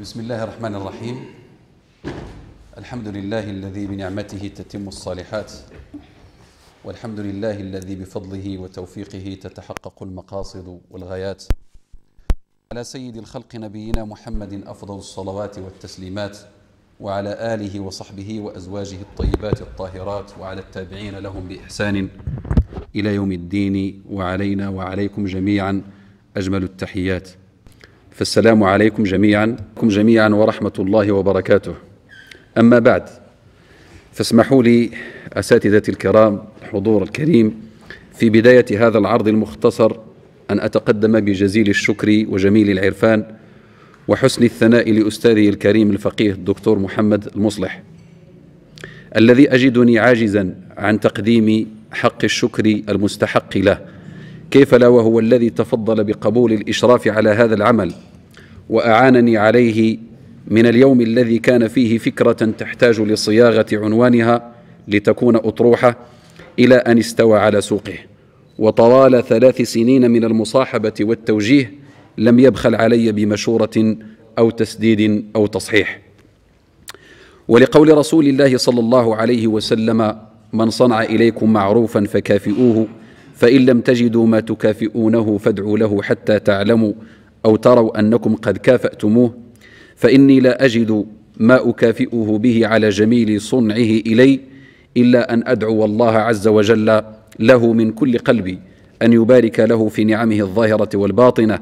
بسم الله الرحمن الرحيم الحمد لله الذي بنعمته تتم الصالحات والحمد لله الذي بفضله وتوفيقه تتحقق المقاصد والغايات على سيد الخلق نبينا محمد أفضل الصلوات والتسليمات وعلى آله وصحبه وأزواجه الطيبات الطاهرات وعلى التابعين لهم بإحسان إلى يوم الدين وعلينا وعليكم جميعا أجمل التحيات فالسلام عليكم جميعا جميعا ورحمة الله وبركاته أما بعد فاسمحوا لي أساتذتي الكرام الحضور الكريم في بداية هذا العرض المختصر أن أتقدم بجزيل الشكر وجميل العرفان وحسن الثناء لأستاذي الكريم الفقيه الدكتور محمد المصلح الذي أجدني عاجزا عن تقديم حق الشكر المستحق له كيف لا وهو الذي تفضل بقبول الإشراف على هذا العمل واعانني عليه من اليوم الذي كان فيه فكره تحتاج لصياغه عنوانها لتكون اطروحه الى ان استوى على سوقه وطوال ثلاث سنين من المصاحبه والتوجيه لم يبخل علي بمشوره او تسديد او تصحيح ولقول رسول الله صلى الله عليه وسلم من صنع اليكم معروفا فكافئوه فان لم تجدوا ما تكافئونه فادعوا له حتى تعلموا أو تروا أنكم قد كافأتموه فإني لا أجد ما أكافئه به على جميل صنعه إلي إلا أن أدعو الله عز وجل له من كل قلبي أن يبارك له في نعمه الظاهرة والباطنة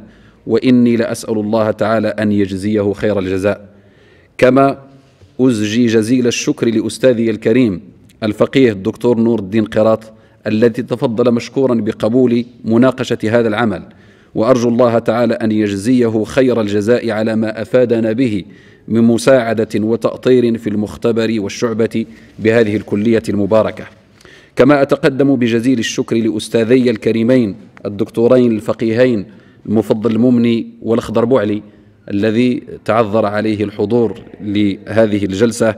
وإني لأسأل الله تعالى أن يجزيه خير الجزاء كما أزجي جزيل الشكر لأستاذي الكريم الفقيه الدكتور نور الدين قراط الذي تفضل مشكورا بقبول مناقشة هذا العمل وارجو الله تعالى ان يجزيه خير الجزاء على ما افادنا به من مساعده وتاطير في المختبر والشعبه بهذه الكليه المباركه كما اتقدم بجزيل الشكر لاستاذي الكريمين الدكتورين الفقيهين المفضل الممني والاخضر بوعلي الذي تعذر عليه الحضور لهذه الجلسه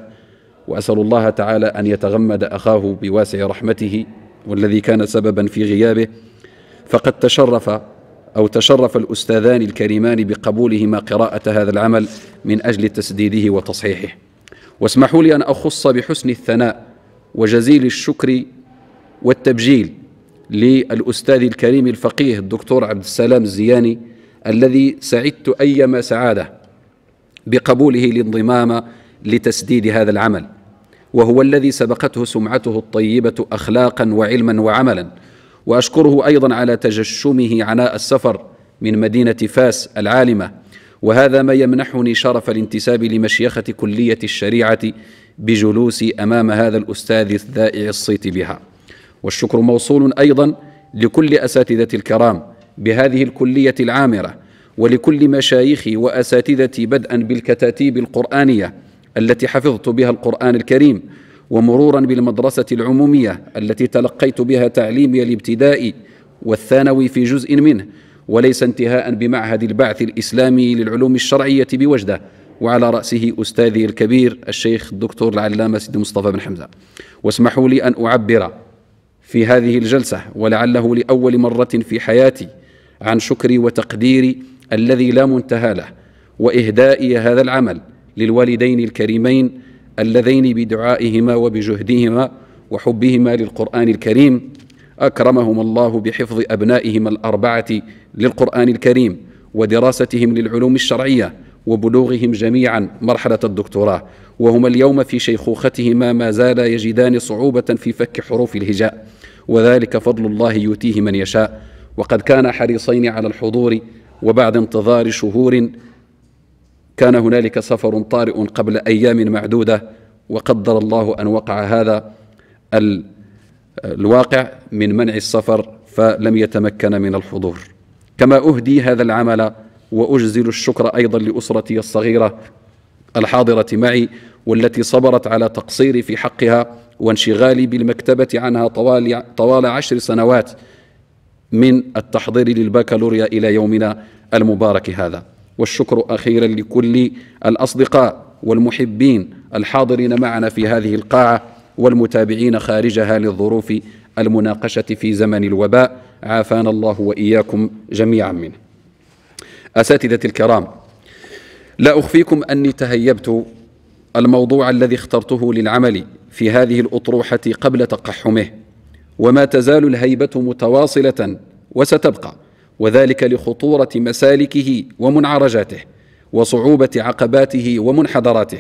واسال الله تعالى ان يتغمد اخاه بواسع رحمته والذي كان سببا في غيابه فقد تشرف أو تشرف الأستاذان الكريمان بقبولهما قراءة هذا العمل من أجل تسديده وتصحيحه واسمحوا لي أن أخص بحسن الثناء وجزيل الشكر والتبجيل للأستاذ الكريم الفقيه الدكتور عبد السلام الزياني الذي سعدت أيما سعادة بقبوله الانضمام لتسديد هذا العمل وهو الذي سبقته سمعته الطيبة أخلاقا وعلما وعملا واشكره ايضا على تجشمه عناء السفر من مدينه فاس العالمه وهذا ما يمنحني شرف الانتساب لمشيخه كليه الشريعه بجلوسي امام هذا الاستاذ الذائع الصيت بها والشكر موصول ايضا لكل اساتذه الكرام بهذه الكليه العامره ولكل مشايخي واساتذتي بدءا بالكتاتيب القرانيه التي حفظت بها القران الكريم ومرورا بالمدرسة العمومية التي تلقيت بها تعليمي الابتدائي والثانوي في جزء منه وليس انتهاء بمعهد البعث الإسلامي للعلوم الشرعية بوجدة وعلى رأسه أستاذي الكبير الشيخ الدكتور العلامة سيدي مصطفى بن حمزة واسمحوا لي أن أعبر في هذه الجلسة ولعله لأول مرة في حياتي عن شكري وتقديري الذي لا منتهى له وإهدائي هذا العمل للوالدين الكريمين اللذين بدعائهما وبجهدهما وحبهما للقرآن الكريم أكرمهما الله بحفظ أبنائهما الأربعة للقرآن الكريم ودراستهم للعلوم الشرعية وبلوغهم جميعا مرحلة الدكتوراه وهما اليوم في شيخوختهما ما زالا يجدان صعوبة في فك حروف الهجاء وذلك فضل الله يؤتيه من يشاء وقد كانا حريصين على الحضور وبعد انتظار شهور كان هنالك سفر طارئ قبل ايام معدوده وقدر الله ان وقع هذا الواقع من منع السفر فلم يتمكن من الحضور كما اهدي هذا العمل واجزل الشكر ايضا لاسرتي الصغيره الحاضره معي والتي صبرت على تقصيري في حقها وانشغالي بالمكتبه عنها طوال طوال عشر سنوات من التحضير للبكالوريا الى يومنا المبارك هذا والشكر اخيرا لكل الاصدقاء والمحبين الحاضرين معنا في هذه القاعه والمتابعين خارجها للظروف المناقشه في زمن الوباء عافانا الله واياكم جميعا منه. اساتذتي الكرام لا اخفيكم اني تهيبت الموضوع الذي اخترته للعمل في هذه الاطروحه قبل تقحمه وما تزال الهيبه متواصله وستبقى وذلك لخطوره مسالكه ومنعرجاته وصعوبه عقباته ومنحدراته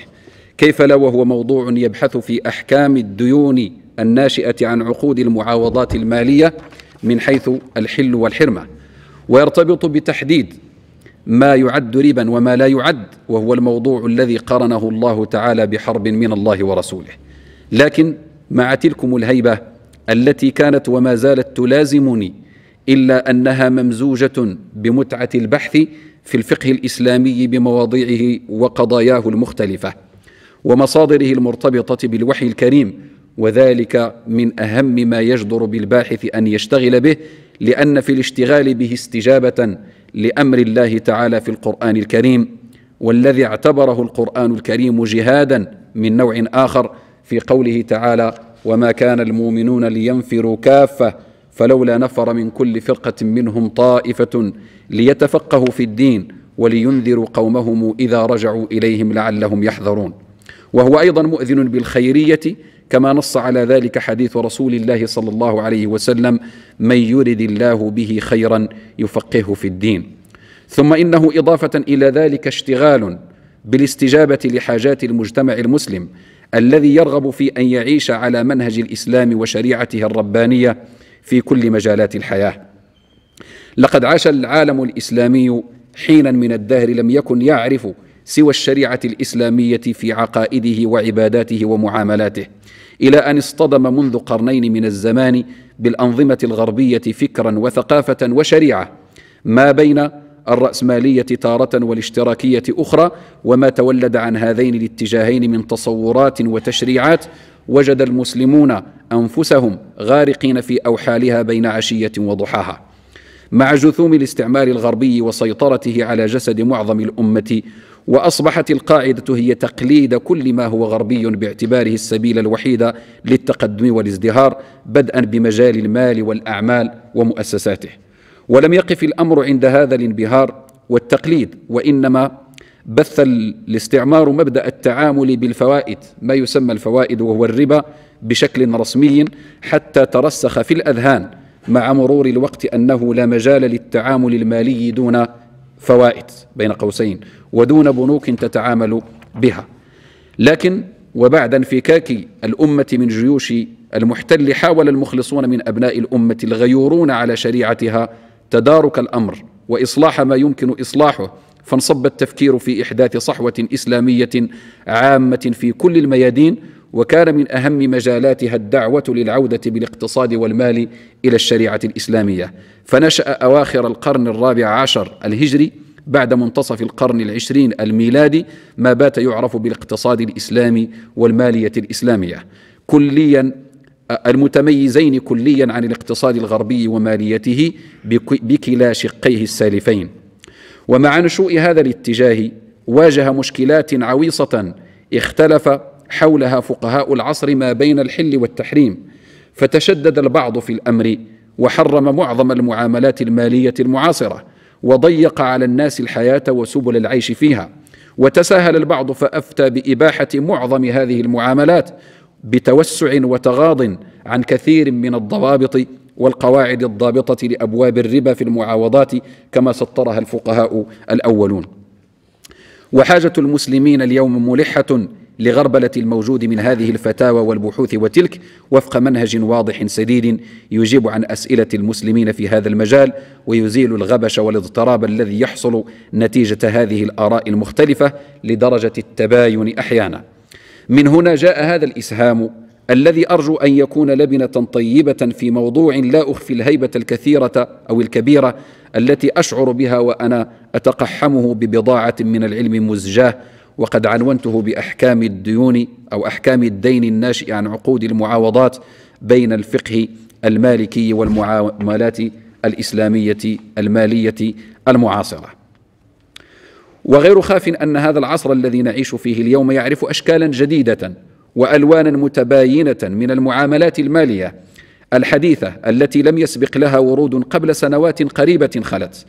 كيف لا وهو موضوع يبحث في احكام الديون الناشئه عن عقود المعاوضات الماليه من حيث الحل والحرمه ويرتبط بتحديد ما يعد ربا وما لا يعد وهو الموضوع الذي قرنه الله تعالى بحرب من الله ورسوله لكن مع تلكم الهيبه التي كانت وما زالت تلازمني الا انها ممزوجه بمتعه البحث في الفقه الاسلامي بمواضيعه وقضاياه المختلفه ومصادره المرتبطه بالوحي الكريم وذلك من اهم ما يجدر بالباحث ان يشتغل به لان في الاشتغال به استجابه لامر الله تعالى في القران الكريم والذي اعتبره القران الكريم جهادا من نوع اخر في قوله تعالى وما كان المؤمنون لينفروا كافه فلولا نفر من كل فرقه منهم طائفه ليتفقهوا في الدين ولينذروا قومهم اذا رجعوا اليهم لعلهم يحذرون وهو ايضا مؤذن بالخيريه كما نص على ذلك حديث رسول الله صلى الله عليه وسلم من يرد الله به خيرا يفقهه في الدين ثم انه اضافه الى ذلك اشتغال بالاستجابه لحاجات المجتمع المسلم الذي يرغب في ان يعيش على منهج الاسلام وشريعته الربانيه في كل مجالات الحياه لقد عاش العالم الاسلامي حينا من الدهر لم يكن يعرف سوى الشريعه الاسلاميه في عقائده وعباداته ومعاملاته الى ان اصطدم منذ قرنين من الزمان بالانظمه الغربيه فكرا وثقافه وشريعه ما بين الرأسمالية تارة والاشتراكية أخرى وما تولد عن هذين الاتجاهين من تصورات وتشريعات وجد المسلمون أنفسهم غارقين في أوحالها بين عشية وضحاها مع جثوم الاستعمار الغربي وسيطرته على جسد معظم الأمة واصبحت القاعده هي تقليد كل ما هو غربي باعتباره السبيل الوحيد للتقدم والازدهار بدءا بمجال المال والاعمال ومؤسساته ولم يقف الامر عند هذا الانبهار والتقليد وانما بث الاستعمار مبدا التعامل بالفوائد ما يسمى الفوائد وهو الربا بشكل رسمي حتى ترسخ في الاذهان مع مرور الوقت انه لا مجال للتعامل المالي دون فوائد بين قوسين ودون بنوك تتعامل بها لكن وبعد انفكاك الامه من جيوش المحتل حاول المخلصون من ابناء الامه الغيورون على شريعتها تدارك الامر واصلاح ما يمكن اصلاحه فانصب التفكير في احداث صحوه اسلاميه عامه في كل الميادين وكان من اهم مجالاتها الدعوه للعوده بالاقتصاد والمال الى الشريعه الاسلاميه فنشا اواخر القرن الرابع عشر الهجري بعد منتصف القرن العشرين الميلادي ما بات يعرف بالاقتصاد الاسلامي والماليه الاسلاميه كليا المتميزين كليا عن الاقتصاد الغربي وماليته بكلا شقيه السالفين ومع نشوء هذا الاتجاه واجه مشكلات عويصه اختلف حولها فقهاء العصر ما بين الحل والتحريم فتشدد البعض في الامر وحرم معظم المعاملات الماليه المعاصره وضيق على الناس الحياه وسبل العيش فيها وتساهل البعض فافتى باباحه معظم هذه المعاملات بتوسع وتغاض عن كثير من الضوابط والقواعد الضابطه لابواب الربا في المعاوضات كما سطرها الفقهاء الاولون وحاجه المسلمين اليوم ملحه لغربله الموجود من هذه الفتاوى والبحوث وتلك وفق منهج واضح سديد يجيب عن اسئله المسلمين في هذا المجال ويزيل الغبش والاضطراب الذي يحصل نتيجه هذه الاراء المختلفه لدرجه التباين احيانا من هنا جاء هذا الاسهام الذي ارجو ان يكون لبنه طيبه في موضوع لا اخفي الهيبه الكثيره او الكبيره التي اشعر بها وانا اتقحمه ببضاعه من العلم مزجاه وقد عنونته باحكام الديون او احكام الدين الناشئ عن عقود المعاوضات بين الفقه المالكي والمعاملات الاسلاميه الماليه المعاصره وغير خاف ان هذا العصر الذي نعيش فيه اليوم يعرف اشكالا جديده والوانا متباينه من المعاملات الماليه الحديثه التي لم يسبق لها ورود قبل سنوات قريبه خلت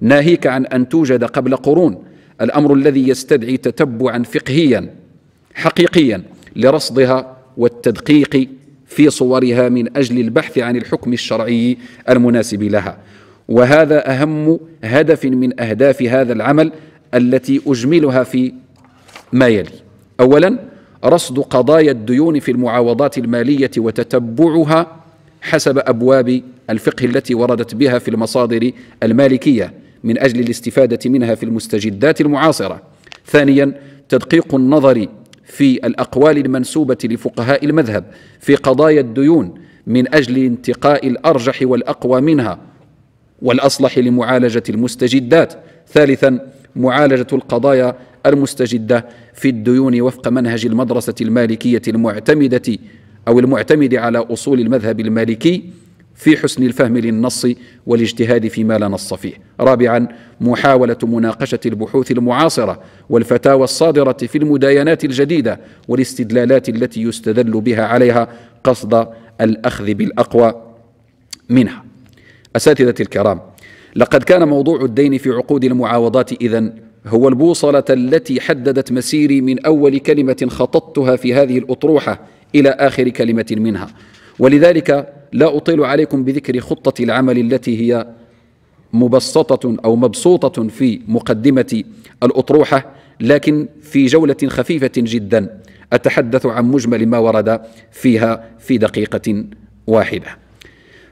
ناهيك عن ان توجد قبل قرون الامر الذي يستدعي تتبعا فقهيا حقيقيا لرصدها والتدقيق في صورها من اجل البحث عن الحكم الشرعي المناسب لها وهذا اهم هدف من اهداف هذا العمل التي أجملها في ما يلي أولا رصد قضايا الديون في المعاوضات المالية وتتبعها حسب أبواب الفقه التي وردت بها في المصادر المالكية من أجل الاستفادة منها في المستجدات المعاصرة ثانيا تدقيق النظر في الأقوال المنسوبة لفقهاء المذهب في قضايا الديون من أجل انتقاء الأرجح والأقوى منها والأصلح لمعالجة المستجدات ثالثا معالجه القضايا المستجده في الديون وفق منهج المدرسه المالكيه المعتمده او المعتمد على اصول المذهب المالكي في حسن الفهم للنص والاجتهاد فيما لا نص فيه. رابعا محاوله مناقشه البحوث المعاصره والفتاوى الصادره في المداينات الجديده والاستدلالات التي يستدل بها عليها قصد الاخذ بالاقوى منها. اساتذتي الكرام لقد كان موضوع الدين في عقود المعاوضات إذا هو البوصلة التي حددت مسيري من أول كلمة خططتها في هذه الأطروحة إلى آخر كلمة منها ولذلك لا أطيل عليكم بذكر خطة العمل التي هي مبسطة أو مبسوطة في مقدمة الأطروحة لكن في جولة خفيفة جدا أتحدث عن مجمل ما ورد فيها في دقيقة واحدة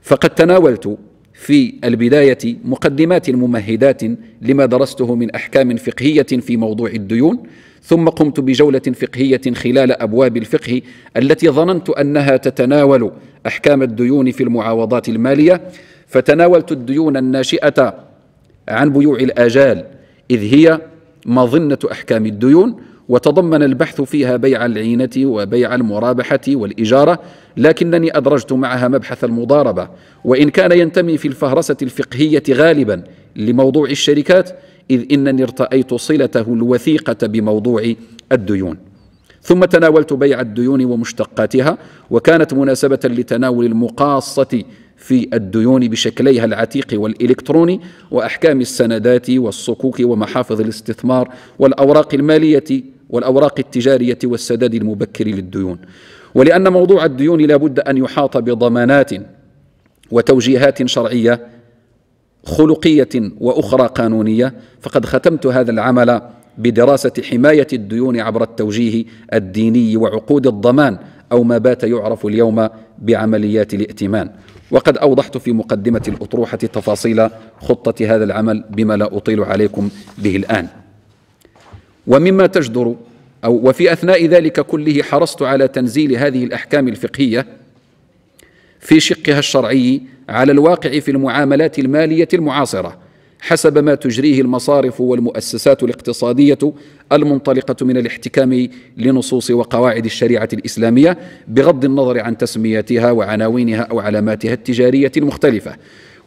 فقد تناولت في البدايه مقدمات ممهدات لما درسته من احكام فقهيه في موضوع الديون ثم قمت بجوله فقهيه خلال ابواب الفقه التي ظننت انها تتناول احكام الديون في المعاوضات الماليه فتناولت الديون الناشئه عن بيوع الاجال اذ هي مظنه احكام الديون وتضمن البحث فيها بيع العينة وبيع المرابحة والإجارة لكنني أدرجت معها مبحث المضاربة وإن كان ينتمي في الفهرسة الفقهية غالبا لموضوع الشركات إذ إنني ارتأيت صلته الوثيقة بموضوع الديون ثم تناولت بيع الديون ومشتقاتها وكانت مناسبة لتناول المقاصة في الديون بشكليها العتيق والإلكتروني وأحكام السندات والصكوك ومحافظ الاستثمار والأوراق المالية والأوراق التجارية والسداد المبكر للديون ولأن موضوع الديون لا بد أن يحاط بضمانات وتوجيهات شرعية خلقية وأخرى قانونية فقد ختمت هذا العمل بدراسة حماية الديون عبر التوجيه الديني وعقود الضمان أو ما بات يعرف اليوم بعمليات الائتمان وقد أوضحت في مقدمة الأطروحة تفاصيل خطة هذا العمل بما لا أطيل عليكم به الآن ومما تجدر أو وفي أثناء ذلك كله حرصت على تنزيل هذه الأحكام الفقهية في شقها الشرعي على الواقع في المعاملات المالية المعاصرة حسب ما تجريه المصارف والمؤسسات الاقتصادية المنطلقة من الاحتكام لنصوص وقواعد الشريعة الإسلامية بغض النظر عن تسميتها وعناوينها أو علاماتها التجارية المختلفة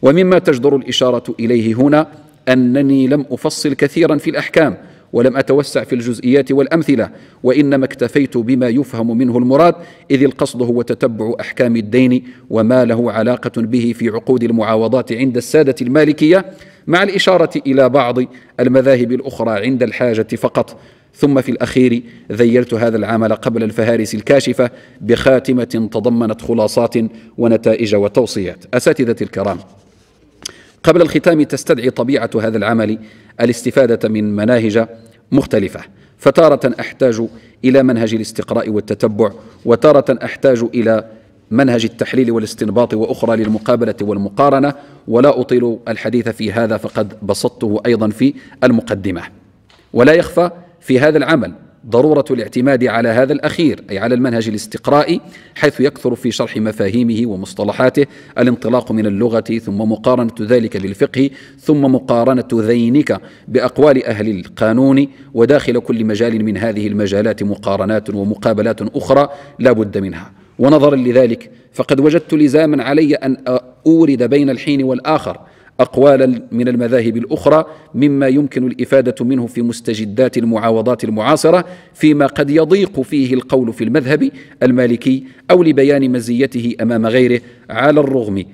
ومما تجدر الإشارة إليه هنا أنني لم أفصل كثيرا في الأحكام ولم أتوسع في الجزئيات والأمثلة وإنما اكتفيت بما يفهم منه المراد إذ القصد هو تتبع أحكام الدين وما له علاقة به في عقود المعاوضات عند السادة المالكية مع الإشارة إلى بعض المذاهب الأخرى عند الحاجة فقط ثم في الأخير ذيلت هذا العمل قبل الفهارس الكاشفة بخاتمة تضمنت خلاصات ونتائج وتوصيات أساتذة الكرام قبل الختام تستدعي طبيعة هذا العمل الاستفاده من مناهج مختلفه فتاره احتاج الى منهج الاستقراء والتتبع وتاره احتاج الى منهج التحليل والاستنباط واخرى للمقابله والمقارنه ولا اطيل الحديث في هذا فقد بسطته ايضا في المقدمه ولا يخفى في هذا العمل ضروره الاعتماد على هذا الاخير اي على المنهج الاستقرائي حيث يكثر في شرح مفاهيمه ومصطلحاته الانطلاق من اللغه ثم مقارنه ذلك بالفقه ثم مقارنه ذينك باقوال اهل القانون وداخل كل مجال من هذه المجالات مقارنات ومقابلات اخرى لا بد منها ونظرا لذلك فقد وجدت لزاما علي ان اورد بين الحين والاخر اقوالا من المذاهب الاخرى مما يمكن الافاده منه في مستجدات المعاوضات المعاصره فيما قد يضيق فيه القول في المذهب المالكي او لبيان مزيته امام غيره على الرغم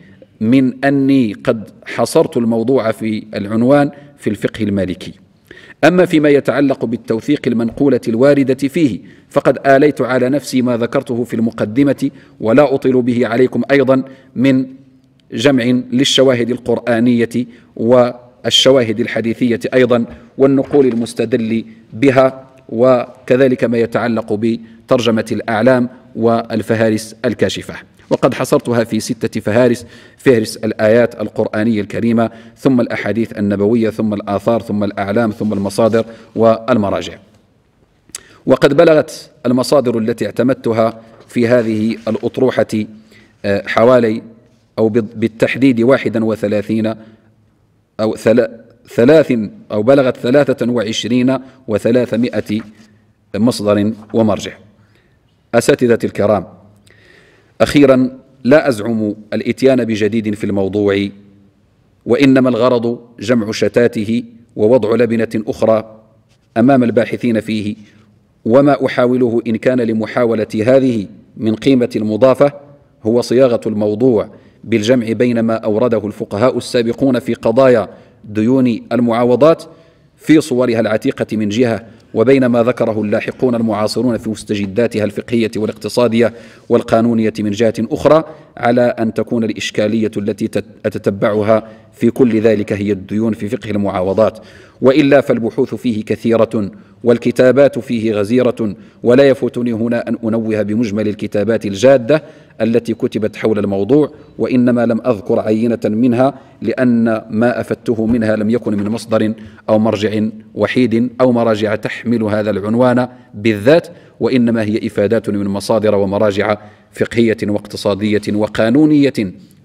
من اني قد حصرت الموضوع في العنوان في الفقه المالكي اما فيما يتعلق بالتوثيق المنقوله الوارده فيه فقد اليت على نفسي ما ذكرته في المقدمه ولا اطيل به عليكم ايضا من جمع للشواهد القرآنية والشواهد الحديثية أيضا والنقول المستدل بها وكذلك ما يتعلق بترجمة الأعلام والفهارس الكاشفة وقد حصرتها في ستة فهارس فهرس الآيات القرآنية الكريمة ثم الأحاديث النبوية ثم الآثار ثم الأعلام ثم المصادر والمراجع وقد بلغت المصادر التي اعتمدتها في هذه الأطروحة آه، حوالي أو بالتحديد واحدا وثلاثين أو ثلاث أو بلغت ثلاثة وعشرين وثلاثمائة مصدر ومرجع أساتذة الكرام أخيرا لا أزعم الإتيان بجديد في الموضوع وإنما الغرض جمع شتاته ووضع لبنة أخرى أمام الباحثين فيه وما أحاوله إن كان لمحاولة هذه من قيمة المضافة هو صياغة الموضوع بالجمع بين ما أورده الفقهاء السابقون في قضايا ديون المعاوضات في صورها العتيقة من جهة وبين ما ذكره اللاحقون المعاصرون في مستجداتها الفقهية والاقتصادية والقانونية من جهة أخرى على أن تكون الإشكالية التي أتتبعها في كل ذلك هي الديون في فقه المعاوضات وإلا فالبحوث فيه كثيرة والكتابات فيه غزيرة ولا يفوتني هنا أن أنوه بمجمل الكتابات الجادة التي كتبت حول الموضوع وإنما لم أذكر عينة منها لأن ما أفدته منها لم يكن من مصدر أو مرجع وحيد أو مراجع تحمل هذا العنوان بالذات وإنما هي إفادات من مصادر ومراجع فقهية واقتصادية وقانونية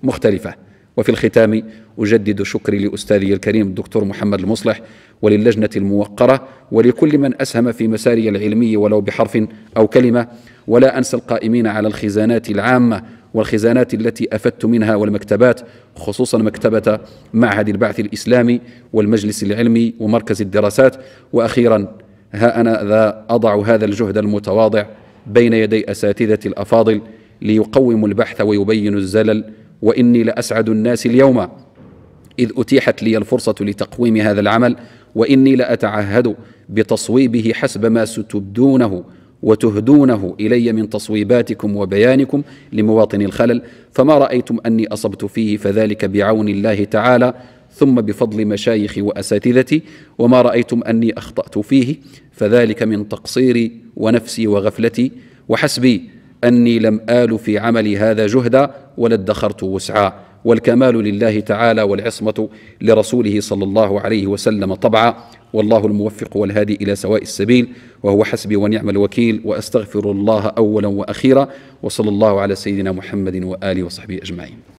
مختلفة وفي الختام أجدد شكري لأستاذي الكريم الدكتور محمد المصلح وللجنة الموقرة ولكل من أسهم في مساري العلمي ولو بحرف أو كلمة ولا أنسى القائمين على الخزانات العامة والخزانات التي أفدت منها والمكتبات خصوصا مكتبة معهد البعث الإسلامي والمجلس العلمي ومركز الدراسات وأخيرا ها أنا ذا أضع هذا الجهد المتواضع بين يدي أساتذتي الأفاضل ليقوموا البحث ويبينوا الزلل وإني لأسعد الناس اليوم إذ أتيحت لي الفرصة لتقويم هذا العمل واني لاتعهد بتصويبه حسب ما ستبدونه وتهدونه الي من تصويباتكم وبيانكم لمواطن الخلل فما رايتم اني اصبت فيه فذلك بعون الله تعالى ثم بفضل مشايخي واساتذتي وما رايتم اني اخطات فيه فذلك من تقصيري ونفسي وغفلتي وحسبي اني لم ال في عملي هذا جهدا ولا ادخرت وسعا والكمال لله تعالى والعصمه لرسوله صلى الله عليه وسلم طبعا والله الموفق والهادي الى سواء السبيل وهو حسبي ونعم الوكيل واستغفر الله اولا واخيرا وصلى الله على سيدنا محمد واله وصحبه اجمعين